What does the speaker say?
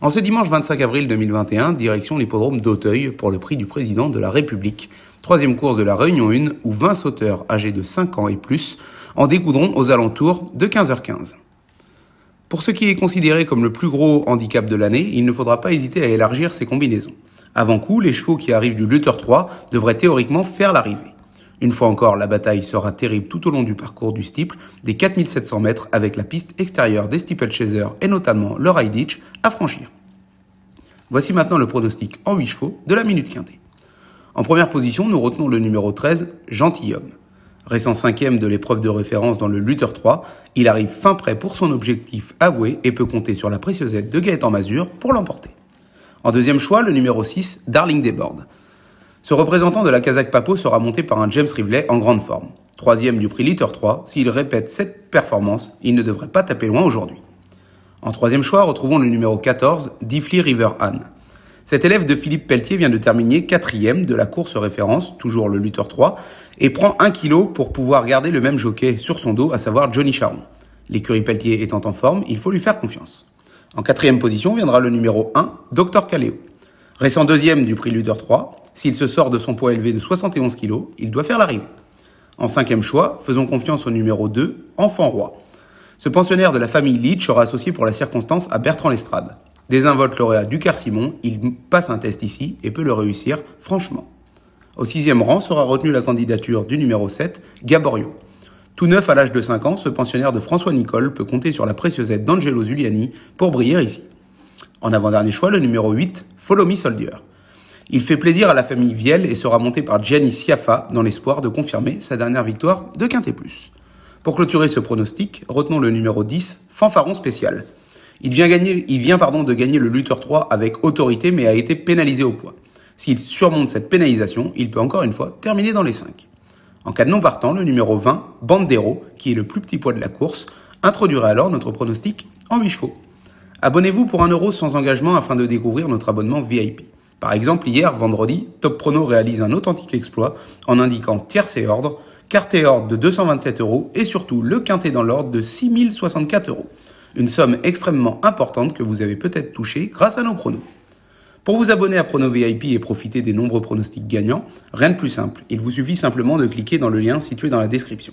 En ce dimanche 25 avril 2021, direction l'hippodrome d'Auteuil pour le prix du président de la République. Troisième course de la Réunion 1 où 20 sauteurs âgés de 5 ans et plus en découdront aux alentours de 15h15. Pour ce qui est considéré comme le plus gros handicap de l'année, il ne faudra pas hésiter à élargir ses combinaisons. Avant coup, les chevaux qui arrivent du lutteur 3 devraient théoriquement faire l'arrivée. Une fois encore, la bataille sera terrible tout au long du parcours du steeple des 4700 mètres avec la piste extérieure des steeplechasers et notamment le ride à franchir. Voici maintenant le pronostic en 8 chevaux de la minute quintée. En première position, nous retenons le numéro 13, Gentilhomme. Récent cinquième de l'épreuve de référence dans le Lutter 3, il arrive fin prêt pour son objectif avoué et peut compter sur la précieuse aide de Gaëtan Mazur pour l'emporter. En deuxième choix, le numéro 6, Darling Desbordes. Ce représentant de la Kazakh Papo sera monté par un James Rivlet en grande forme. Troisième du prix Luther 3, s'il répète cette performance, il ne devrait pas taper loin aujourd'hui. En troisième choix, retrouvons le numéro 14, Diffly River Anne. Cet élève de Philippe Pelletier vient de terminer quatrième de la course référence, toujours le Luther 3, et prend un kilo pour pouvoir garder le même jockey sur son dos, à savoir Johnny Charon. L'écurie Pelletier étant en forme, il faut lui faire confiance. En quatrième position viendra le numéro 1, Dr Caléo. Récent deuxième du prix Luther 3, s'il se sort de son poids élevé de 71 kg, il doit faire l'arrivée. En cinquième choix, faisons confiance au numéro 2, Enfant Roi. Ce pensionnaire de la famille Leach sera associé pour la circonstance à Bertrand Lestrade. Désinvolte lauréat du Simon, il passe un test ici et peut le réussir franchement. Au sixième rang sera retenue la candidature du numéro 7, Gaborio. Tout neuf à l'âge de 5 ans, ce pensionnaire de François Nicole peut compter sur la précieuse aide d'Angelo Zuliani pour briller ici. En avant-dernier choix, le numéro 8, Follow Me Soldier. Il fait plaisir à la famille Vielle et sera monté par Gianni Siafa dans l'espoir de confirmer sa dernière victoire de et Plus. Pour clôturer ce pronostic, retenons le numéro 10, Fanfaron Spécial. Il vient, gagner, il vient pardon, de gagner le Luther 3 avec autorité mais a été pénalisé au poids. S'il surmonte cette pénalisation, il peut encore une fois terminer dans les 5. En cas de non partant, le numéro 20, Bandero, qui est le plus petit poids de la course, introduira alors notre pronostic en 8 chevaux. Abonnez-vous pour 1€ euro sans engagement afin de découvrir notre abonnement VIP. Par exemple, hier, vendredi, Top Prono réalise un authentique exploit en indiquant tierce et ordre, carte et ordre de 227 euros et surtout le quintet dans l'ordre de 6064 euros. Une somme extrêmement importante que vous avez peut-être touchée grâce à nos pronos. Pour vous abonner à Prono VIP et profiter des nombreux pronostics gagnants, rien de plus simple, il vous suffit simplement de cliquer dans le lien situé dans la description.